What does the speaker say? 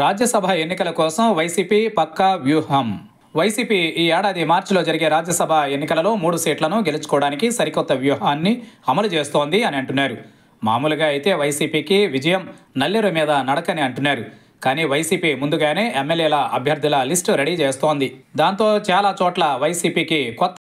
రాజ్యసభ ఎన్నికల కోసం వైసీపీ పక్కా వ్యూహం వైసీపీ ఈ ఏడాది మార్చిలో జరిగే రాజ్యసభ ఎన్నికలలో మూడు సీట్లను గెలుచుకోవడానికి సరికొత్త వ్యూహాన్ని అమలు చేస్తోంది అని అంటున్నారు మామూలుగా అయితే వైసీపీకి విజయం నల్లెరు మీద నడకని అంటున్నారు కానీ వైసీపీ ముందుగానే ఎమ్మెల్యేల అభ్యర్థుల లిస్టు రెడీ చేస్తోంది దాంతో చాలా చోట్ల వైసీపీకి కొత్త